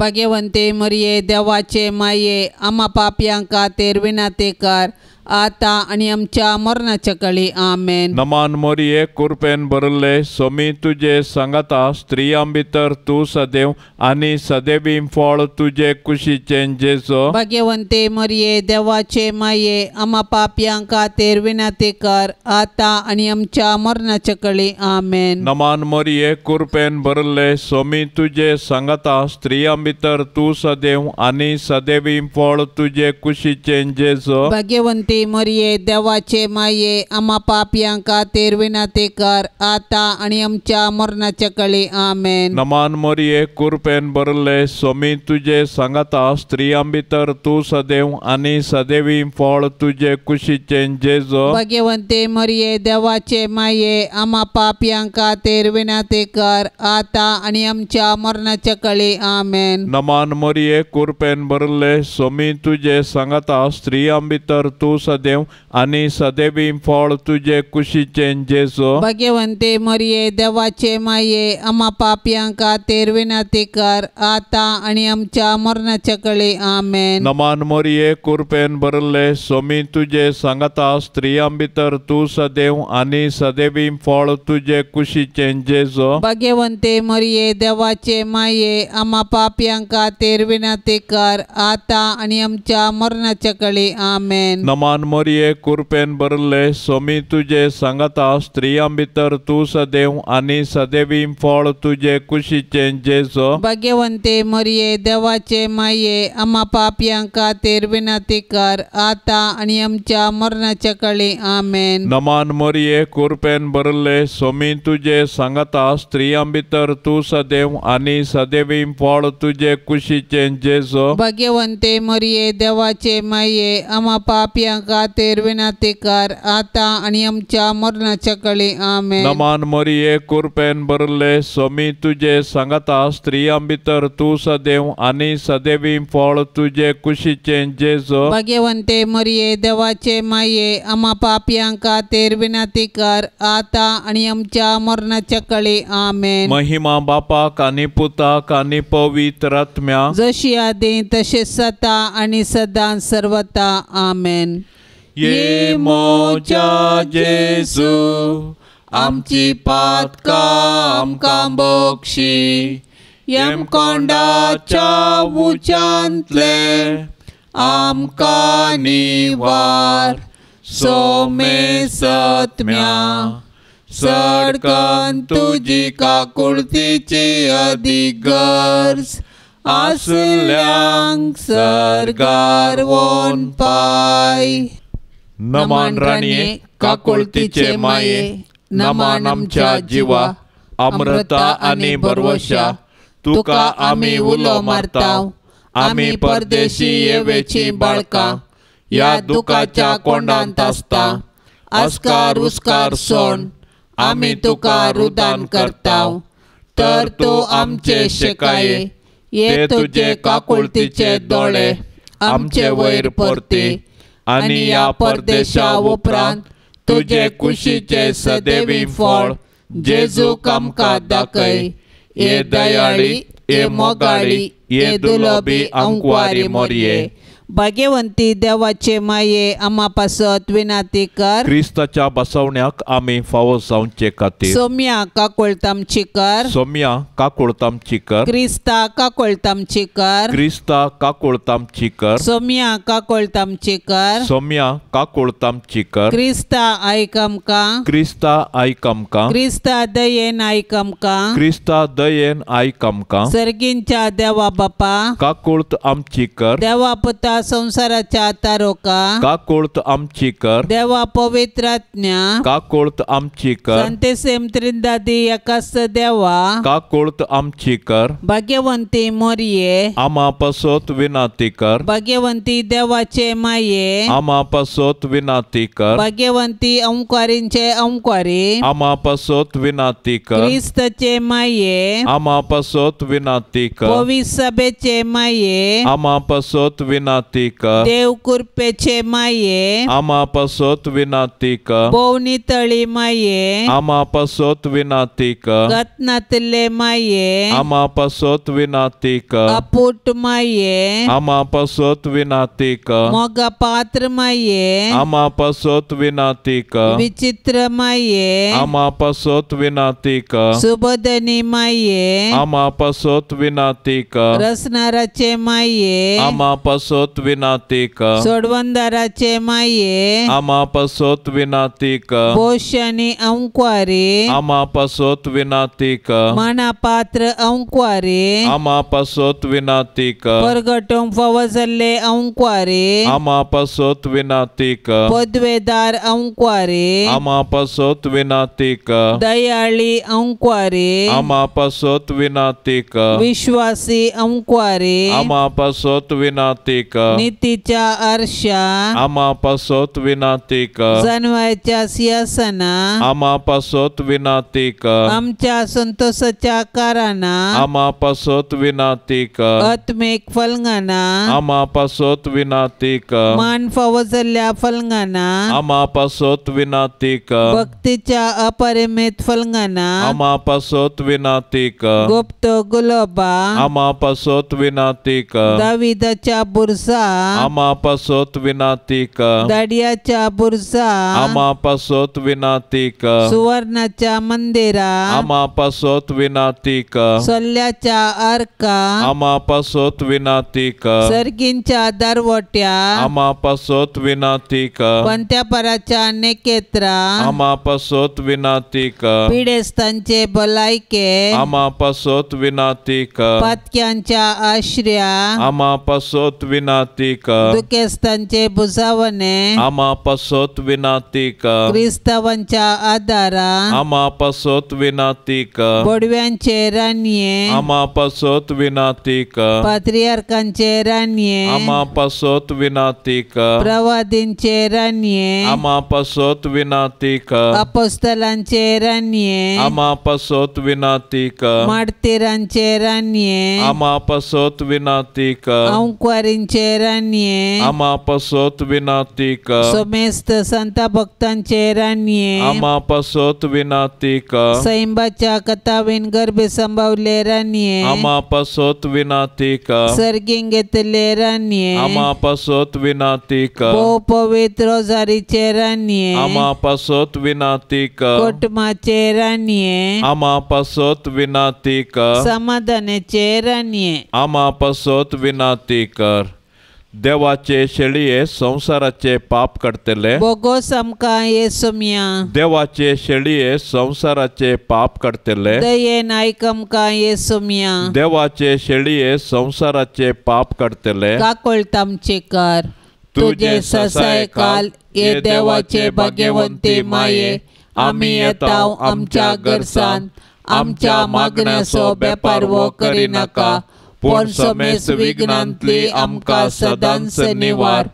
भगवंते मरिये देवाचे माये आमा पापयांका तेरविना ते कर आता आणि आमच्या मरणाच्या काळी आमेन नमान मोरये कुरपेन बरले सोमी तुझे सांगता स्त्रियां भितर तू सदैव आणि सदैवी फळ तुझे कुशीचे जेजो भाग्यवंते मरिये देवाचे माये आमा पाप्यां खातीर ते कर आता आणि आमच्या मरणाच्या काळी आमेन नमान मोरये कुरपेन बरले सोमी तुझे सांगता स्त्रियां भितर तू सदैव आणि सदैवी फळ तुझे कुशीचे जेजो भाग्यवंते ती मरिये देवाचे माये आम्हा पाप्यांका तेरविना ते कर आता आणि आमच्या मरणाच्या कळी आमेन नमान मरिये कुरपेन बरले स्वामी तुझे सांगता स्त्रियां भितर तू सदैव आणि सदैवी फळ तुझे कुशीचे जेज भगवंते मरिये देवाचे माये आम्हा पापियांका तेरविना ते कर आता आणि आमच्या मरणाच्या कळी आमेन नमान मरिये कुरपेन बरले स्वामी तुझे सांगता स्त्रियां भितर तू सदैव आणि सदैव फळ तुझे कुशीचे जेसो भगवंते मरिये देवाचे माये अमा पापयांका तेर विनाती आता आणि आमच्या मरणाच्या कळे आमेन नमान मोरिये कुरपेन भरले सोमी तुझे सांगता स्त्रियां भितर तू सदैव आणि सदैव फळ तुझे कुशीचे जेसो भगवंते मरिये देवाचे माये अमा पापयांका तेर विनाती आता आणि आमच्या मरणाच्या कळे आमेन नमान मानमोरये कुरपेन बरले सोमी तुझे सांगता स्त्रियां भितर तू सदैव आणि सदैवी फळ तुझे कुशीचे जेसो भाग्यवंते मरिये देवाचे माये अमा पापयांक तेर विनंती कर आता आणि आमच्या मरणाच्या कळी आमेन नमान मोरये कुरपेन बरले सोमी तुझे सांगता स्त्रियां भितर तू सदैव आणि सदैवी फळ तुझे कुशीचे जेसो भाग्यवंते मरिये देवाचे माये अमा पापयांक जगात एरविना ते कार आता आणि आमच्या मरणाच्या कळे आमे नमान मरिये कुरपेन बरले स्वामी तुझे सांगता स्त्रियां भितर तू सदैव आणि सदेवी फळ तुझे कुशीचे जेज भाग्यवंते मरिये देवाचे माये आम्हा पापियांका तेरविना विनाती कर आता आणि आमच्या मरणाच्या कळे आमेन महिमा बापा आणि पुताक आणि पवित्र जशी आधी तसे सता आणि सदा सर्वता आमेन ये मोच्या जेसू आमची पातकां आमकां बक्षी येमकोंडाच्या उच्यांतले आमकां निवार सोमे सत्म्या तुझी तुजी काकुळतीची अधिगर्ज आसल्यांक सरगार वोन पाय नमान राणे काकुलतीचे माये नमान आमच्या जीवा अमृता आणि भरवशा तुका आम्ही उलो मारताव आम्ही परदेशी येवेची बाळका या दुखाच्या कोंडांत असता अस्कार उस्कार सोन, आम्ही तुका रुदान करताव तर तू आमचे शेकाये ये तुझे काकुळतीचे दोळे आमचे वैर परते आणि या परदेशा उपरांत तुझे कुशीचे सदैवी फळ जेजू कमका दाखय ये दयाळी ये मोगाळी ये दुलोबी अंकवारी मोरये भाग्यवंती देवाचे माये आम्हा पासत विनाती कर क्रिस्ताच्या बसवण्याक आम्ही फावो जावचे खातीर सोम्या काकोळतामची कर सोम्या काकोळतामची कर क्रिस्ता काकोळतामची कर क्रिस्ता काकोळतामची कर सोम्या काकोळतामची कर सोम्या काकोळतामची कर क्रिस्ता आयक का क्रिस्ता आयक का क्रिस्ता दयेन आयक का क्रिस्ता दयेन आयक का सर्गींच्या देवा बापा काकोळत आमची कर देवा पुता संसाराच्या तारोका का कोळत आमची कर देवा पवित्राज्ञा का कोळत आमची कर संते सेम त्रिंदादी एकाच देवा का कोळत आमची कर भाग्यवंती मोरये आमा पसोत विनाती कर भाग्यवंती देवाचे माये आमा पसोत विनाती कर भाग्यवंती ओंकारींचे ओंकारी आमा पसोत विनाती कर क्रिस्तचे माये आमा पसोत विनाती कर ओवी सभेचे माये आमा पसोत विनाती winatică. Deucuri pe ce mai e. Am apăsat winatică. Bounităli mai e. Am apăsat winatică. Gatnatele mai e. Am apăsat winatică. Aput mai e. Am apăsat winatică. Moga patr mai e. Am apăsat winatică. Vichitră mai e. Am apăsat winatică. Subodeni mai e. Am apăsat winatică. Rasnarace mai e. Am apăsat सोत्विनातीक विनातीक सोडवंदाराचे माये आमा सोत्विनातीक पोषणी अंकुरी अंक्वारी सोत्विनातीक पसोत विनातीक मना पात्र अंक्वारी आमा पसोत परगटों फवजल्ले अंक्वारी आमा पदवेदार अंकुरी आमा सोत्विनातीक दयाळी अंकुरी आमा सोत्विनातीक विश्वासी अंक्वारी आमा पसोत नीतीच्या अर्शा आमापासोत विनातिक जन्माच्या सिंहासना आमापासोत विनातिक आमच्या संतोषाच्या कारणा आमापासोत विनाती आत्मेक फलंगाना आमापासोत विनातिक मान फवजल्या फलंगाना आमापासोत विनातिक भक्तीच्या अपरिमित फलंगाना आमापासोत विनातिक गुप्त गुलोबा आमापासोत विनातिक दाविदाचा बुरसा आमापसोत विनाती का बुरसा आमापासोत विनाती का सुवर्णाच्या मंदिरा आमापसोत विनाती सल्ल्याचा अर्क आमापसोत विनाती सर्गींच्या दरवट्या आमापासोत विनाती काच्या अनेकेत्रा हमापासोत विनाती का पिडेस्तांचे भलायके आमापासोत विनाती का आश्रया हमापासोत विना विना सु अमापोत विनाती का क्रिस्तवांच्या आधारा अमापोत विनाती का गोडव्यांचे रान्ये अमापोत विनाती काचे राणी अमापासोत विनातीका प्रवादीचे राणी अमापोत विनाती का अपोस्थलांचे राणी अमापोत विनाती का मारांचे राणी विना विनाती काचे रणये आमापासोत विनातिक सोमेस्त संत भक्तांचे रणये आमापासोत विनातिक सैंबाच्या कथावीन गर्भ लेरान्ये रणये आमापासोत विनातिक सर्गिंग घेतले रणये आमापासोत विनातीका पो पवित्र जारी झारीचे विनातीका आमापासोत विनातिक कोटमाचे रणये विनातीका विनातिक समाधानाचे रणये विनाती कर देवाचे शेळये संसाराचे पाप करतेले बोगो समका येसुम्या देवाचे शेळये संसाराचे पाप करतेले दये नायकम का येसुम्या देवाचे शेळये संसाराचे पाप कडतले काकोळ तमचे कर तुझे ससाय काल ये देवाचे भाग्यवंती माये आम्ही येताव आमच्या घरसान आमच्या मागण्याचो बेपार करी नका पूर्ण समेस विघ्नांतली आमका सदांस निवार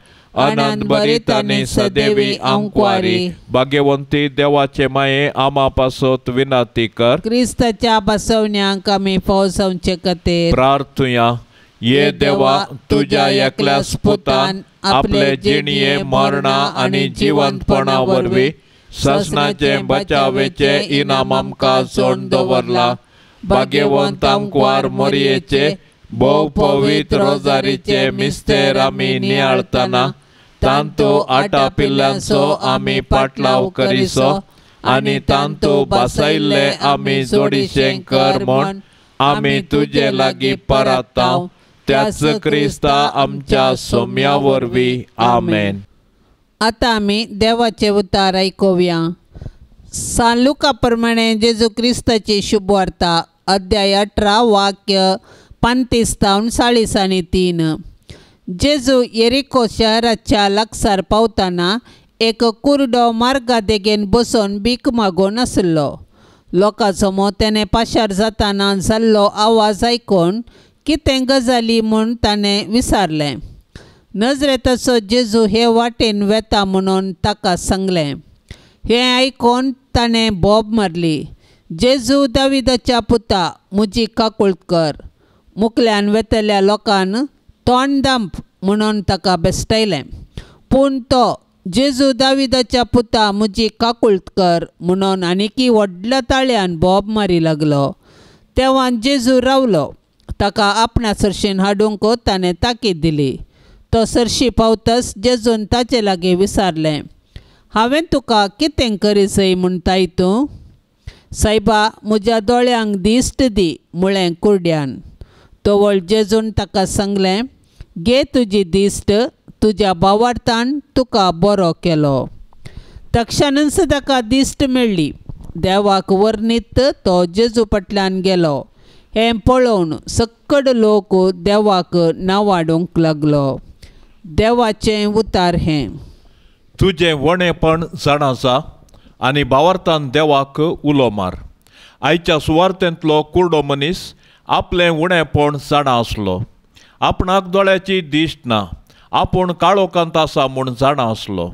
आनंद बरिताने सदैवी अंकवारी भाग्यवंती देवाचे माये आमा पासोत विनंती कर क्रिस्ताच्या बसवण्यांक आमी पावसांचे कते प्रार्थुया ये देवा तुझ्या एकल्या स्पुतान आपले जिणये मरणा आणि जिवंतपणा वरवी ससनाचे बचावेचे इनाम आमका जोड दवरला भाग्यवंत अंकवार मरियेचे बहु पवित्र रोजारीचे मिस्तेर आम्ही नियाळताना तांतो आटा पिल्ल्यांचो आम्ही पाटलाव करिसो आनी तांतो बासायल्ले आम्ही जोडीशें कर म्हण आम्ही तुझे लागी परताव त्याच क्रिस्ता आमच्या सोम्या वरवीं आमेन आता आम्ही देवाचे उतार ऐकूया सालुका प्रमाणे जेजू क्रिस्ताची शुभवार्ता अध्याय अठरा वाक्य एकावन्न आणि तीन जेजू येरिको शहराच्या लागसार पावताना एक कुरडो मार्गा देगेन बसून भीक मागून आसलो लोकां समोर तेणें पाशार जाताना जाल्लो आवाज आयकून कितें गजाली म्हूण ताणें विसारलें तसो जेजू हे वाटेन वेता म्हणून ताका सांगलें हें आयकून ताणें बॉब मारली जेजू दाविदाच्या पुता म्हजी काकूळ कर मुकल्यान वेतल्या लोकान दंप म्हणून ताका बेश्टयलें पूण तो जेजू दाविदाच्या पुता म्हजी काकुळकर म्हणून आनीक व्हडल्या ताळ्यान बॉब मारी लागलो तेव्हा जेजू रावलो ताका आपणा सरशीन हाडूंक ताणे ताकीद दिली तो सरशी पावतस जेजून ताचे लागीं विचारलें हांवें तुका कितें करीसय म्हणटाय तूं सायबा म्हज्या दोळ्यांक दिश्ट दी मुळें कुर्ड्यान तो जेजून ताका सांगलें गे तुजी दिश्ट तुज्या भावार्थान तुका बरो केलो तक्षानच ताका दिश्ट मेळ्ळी देवाक वर्णीत तो जेजू पटल्यान गेलो हें पळोवन सक्कड लोक देवाक नावाडूंक लागलो देवाचें उतार हें तुजें वणेपण जाण आसा आनी बावार्थान देवाक उलो मार आयच्या सुवार्थेंतलो कुर्डो मनीस आपलें उणेपण जाण आसलो आपणाक दोळ्याची दिश्ट ना आपूण काळोखांत आसा म्हूण जाणा आसलो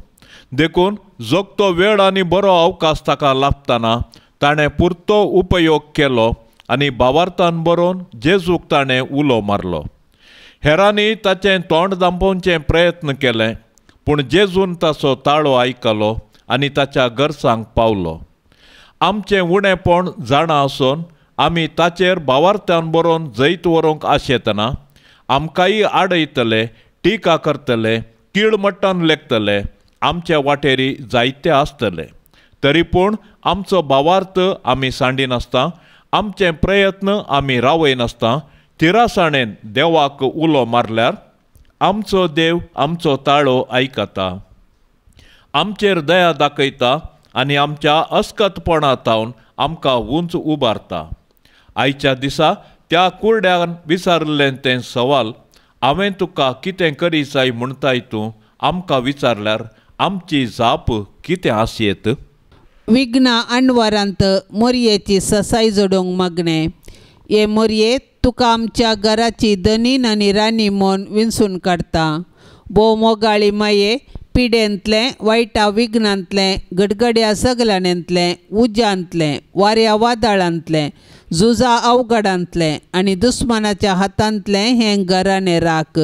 देखून जगतो वेळ आनी बरो अवकाश ताका लाभतना ताणें पुरतो उपयोग केलो आनी बावार्थान बरोवन जेजूक ताणें उलो मारलो हेरांनी ताचें तोंड दांपोवचें प्रयत्न केले पूण जेजून ताचो ताळो आयकलो आनी ताच्या गरसांक पावलो आमचें उणेपण जाणा आसून आम्ही ताचेर बावार्थान बरोवन जैत वरोवंक आशेतना आमकांय आडयतले टिका करतले किळमट्टान लेखतले आमचे वाटेरी जायते आसतले तरी पूण आमचो बावार्थ आमी सांडिनासता आमचे प्रयत्न आमी रावयनासता तिरासाणेन देवाक उलो मारल्यार आमचो देव आमचो ताळो आयकता आमचेर दया दाखयता आनी आमच्या अस्कतपणा तावन आमकां उंच उबारता आयच्या दिसा त्या कुर्ड्यान विचारले तें सवाल हांवें तुका कितें करी जाय म्हणटाय तूं आमकां विचारल्यार आमची जाप कितें आसयेत विघ्न अणवरांत मोरयेची ससाय जोडूंक मागणें हे मोरये तुका आमच्या घराची धनीन आनी राणी म्हूण काडता काडटा मोगाळी माये पिडेंतलें वायटा विघ्नांतलें गडगड्या सगल्याण्यांतलें उज्यांतलें वाऱ्या वादळांतलें झुजा अवघडांतलें आणि दुस्मानाच्या हातांतले हें घराने राख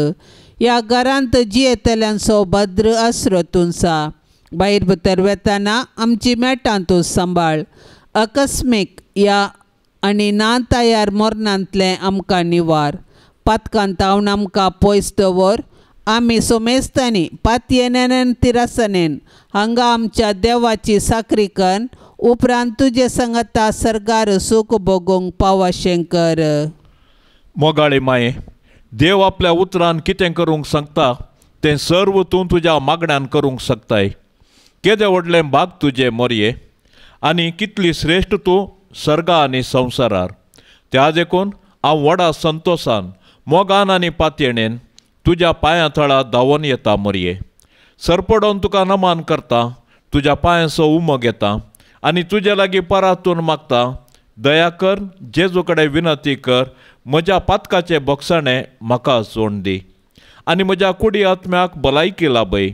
या घरांत जियेतल्यान सौभद्र अस्र तुंसा भायर भितर वेतना आमची मेळटा तूं सांबाळ अकस्मीक या आणि ना तयार मरणांतलें आमकां निवार पातकांत तावन आमकां पयस दवर आमी सोमेस्तांनी पातयेन तिरासनेन हांगा आमच्या देवाची साकरी कन उपरांत तुझे संगता सरकार सुख ભોગોંગ पावा शंकर मोगाळे माये देव आपल्या उतरान कितें करूंक सांगता तें सर्व तूं तुज्या मागण्यान करूंक शकताय केदें व्हडलें भाग तुजे मोरये आनी कितली श्रेश्ठ तूं सर्गा आनी संवसारार त्या देखून हांव व्हडा संतोशान मोगान आनी पातयेणेन तुज्या पांया थळा धांवन येता मोरये सरपडोन तुका नमान करता तुज्या पांयांचो उमो येता आणि तुजे लागी परातून मागता दया कर जेजूकडे विनंती कर म्हज्या पातकाचे बोक्साणें म्हाका सोंड दी आणि म्हज्या कुडी आत्म्याक भलायकी लाबय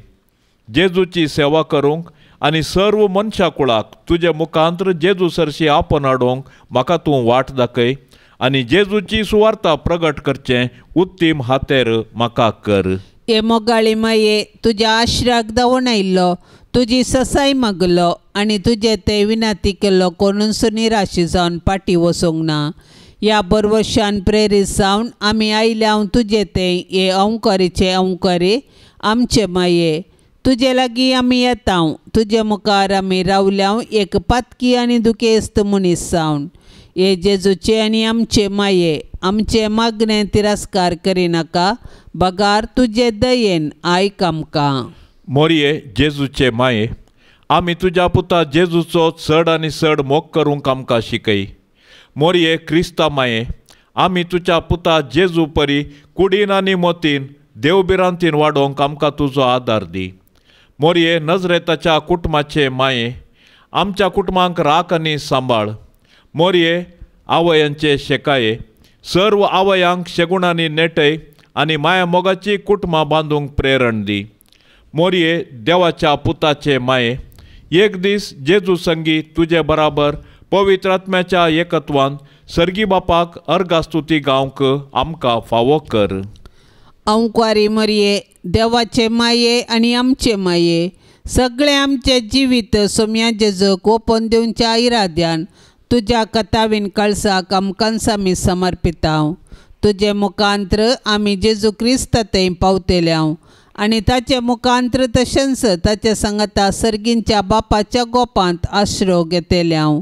जेजूची सेवा करूंक आणि सर्व मनशा कुळाक तुजे मुखांत्र जेजू सरशी आपण हाडूंक म्हाका तूं वाट दाखय आनी जेजूची सुवार्ता प्रगट करचे उत्तीम हातेर म्हाका कर हे मोगाळी माये तुज्या आश्रयाक दवण आयिल्लो तुजी ससाय मागलो आणि तुझे ते विनाती केल्लो कोणूनसून निराशी जावन पाटी वचूंक ना ह्या बरवशान प्रेरीत जावन आमी आयले हांव तुजे ते हे अंकारीचे अंकारी आमचे माये तुजे लागीं आमी येता तुजे मुखार आमी रावल्या एक पातकी आनी दुखेस्त मनीस जावन हे जेजूचे आनी आमचे माये आमचे मागणें तिरस्कार करिनाका बगार तुजे दयेन आयक आमकां मोरये जेजूचे माये आम्ही तुझ्या पुता जेजूचो चड आणि चड मोग करूंक आमकां शिकय मोरये क्रिस्ता माये आम्ही तुज्या पुता जेजू परी कुडीन आनी मोतीन देवबिरांतीन वाडोवंक आमकां तुजो आदार दी मोरये नजरेताच्या कुटुंबाचे माये आमच्या कुटुंबांक राख आनी सांबाळ मोरये आवयांचे शेकाये सर्व आवयांक शेगुणांनी नेटय आनी माया मोगाची कुटुंबां बांदूंक प्रेरण दी मोरये देवाच्या पुताचे माये एक दीस जेजू संगी तुझे बराबर पवित्रात्म्याच्या एकत्वान सर्गी बापाक अर्गास्तुती गावक आमकां फावो कर अंकवारी मरये देवाचे माये आणि आमचे माये सगळे आमचे जिवीत सोम्या जेजूक ओपन देऊनच्या इराद्यान तुझ्या कथावीन कळसाक आमकां आमी समर्पित तुजे मुखांत्र आमी जेजू पावतेले पावतेल्या आणि ताचे मुखांत्र तशेंच ताच्या सांगाता सर्गींच्या बापाच्या गोपांत आश्रय घेतेल्यांव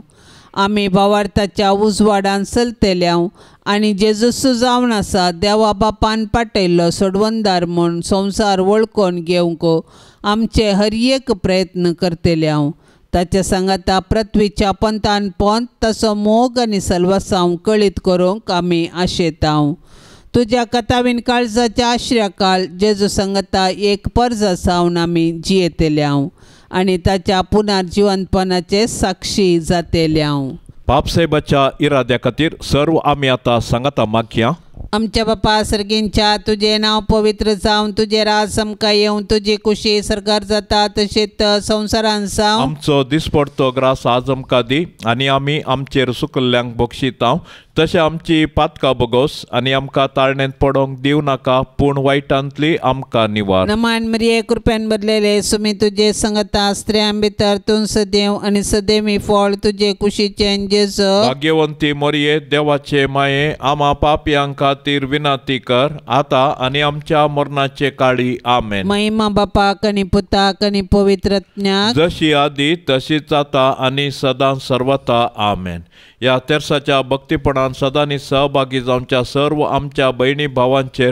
आमी भावार्थाच्या उजवाडान चलतेल्यांव आणि जेजसू जावन आसा देवा बापान पाटयल्लो सोडवंदार म्हण संसार वळखून घेवंक आमचे एक प्रयत्न करतेल्यांव ताच्या संगता पृथ्वीच्या पंतान पंत ताचो मोग आणि सलवासांव कळीत करूंक आमी आशेतांव तुज्या कथावीन काळजाच्या आश्रयाकाळ काल जेजू संगता एक पर्ज सावन आम्ही जियेतेले हांव आनी ताच्या पुनर्जीवनपणाचे साक्षी जातेले हांव बापसाहेबाच्या इराद्या खातीर सर्व आमी आता संगता माग्या आमच्या बापा सर्गींच्या तुझे नाव पवित्र जावन तुझे राज समका येवन तुझी खुशी सरकार जाता तशेंच संवसारान साव आमचो दिसपडतो ग्रास आज आमकां दी आनी आमी आमचेर सुकल्ल्यांक बक्षितांव तशें आमची पातका बगोस आणि आमका ताळणेंत पडोंक देऊ नाका पूण वायटांतली आमका निवार नमान मरिये कृपेन बदलेले सुमी तुझे संगता स्त्रियां भितर तुम सदेव आणि सदेव मी फळ तुझे कुशीचे जेज भाग्यवंती मरिये देवाचे माये आमा पापियांका खातीर विनंती कर आता आणि आमच्या मरणाचे काळी आमेन महिमा बापा कनी पुता कनी पवित्र जशी आधी तशीच आता आणि सदां सर्वता आमेन या तेरसाच्या भक्तीपणान सदांनी सहभागी जावच्या सर्व आमच्या बहिणी भावांचे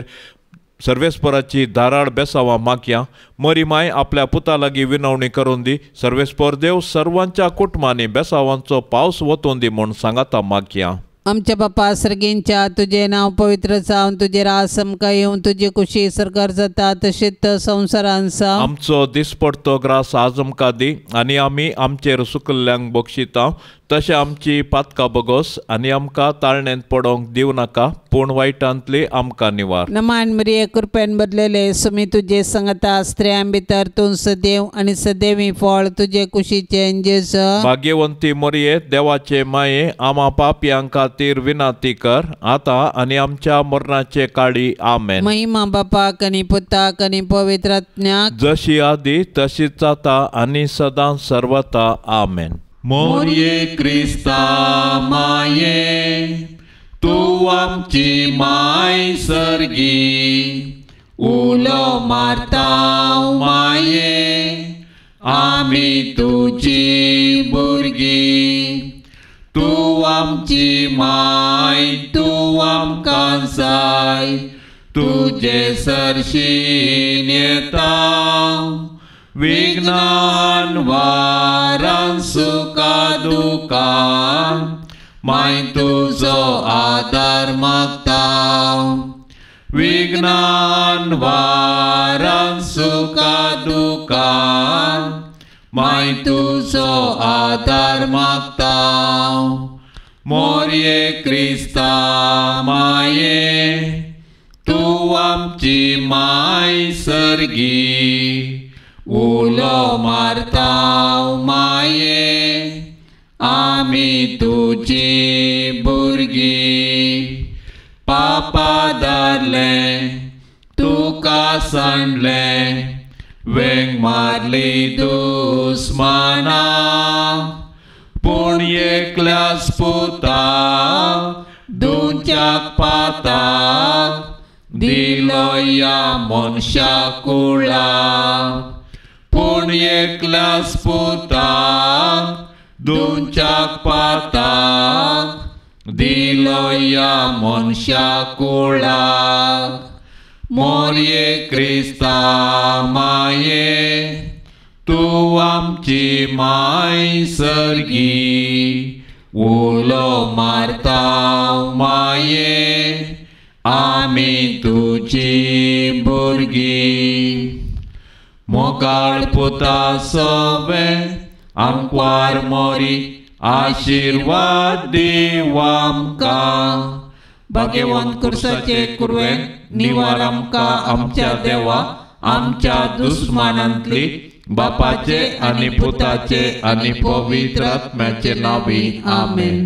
सर्वेस्पराची धाराळ बेसावा माकिया मरी माय आपल्या पुता लागी विनवणी करून दी सर्वेस्पर देव सर्वांच्या कुटुंबांनी बेसावांचो पावस वतून दी म्हूण सांगाता मागया आमच्या बापा सर्गींच्या तुझे नाव पवित्र जावन तुझे रासम आमकां येवन तुजी खुशी सरकार जाता तशेंच संसारांचा आमचो दिसपडतो ग्रास आजम कादी दी आनी आमी आमचेर सुकल्ल्यांक बक्षिता तशें आमची पातका बगोस आणि आमका ताळण्यात पडोंक देऊ नाका पूण वायटांतली आमका निवार नमान मरे कृपेन बदलेले सुमी तुझे संगता स्त्रियां भितर तूं सदैव आनी सदैवी फळ तुजे कुशीचे भाग्यवंती मोरये देवाचे माये आमा पापियांका खातीर विनंती कर आता आणि आमच्या मरणाचे काळी आमेन महिमा बापा कनी पुता कनी पवित्रज्ञा जशी आदी तशीच आता आणि सदा सर्वता आमेन मोरये क्रिस्ता माये तू आमची माय सर्गी उलो मारता माये आमी तुझी भुरगी आमची माय तू आमकां जाय तुझे सरशीन येता विघ्नान वारान सुका दुकान माय तुझो आदार मागता विघ्नान वारान सुका दुकान माय आदार मागता मौर्ये क्रिस्ता माये तू आमची माय सर्गी उलो मारता माये आमी तुझी भुरगी पापा दारले तुका सांडले वेंग मारली दुस्माना sputa duncak patak diloya monsyakula pun yeklas putak duncak patak diloya monsyakula Morye Krista Maye Tuam Cimai Sergi mai उलो मारता माये आमी तुजी भुरगी मोगाळ पुता सवे आमकार मोरी आशिर्वाद देव आमकां भाग्यवान कुर्साचे कुर्वे निवार आमकां आमच्या देवा आमच्या दुस्मानांतली बापाचे आणि पुताचे आणि पवित्रात्म्याचे नावी आमेन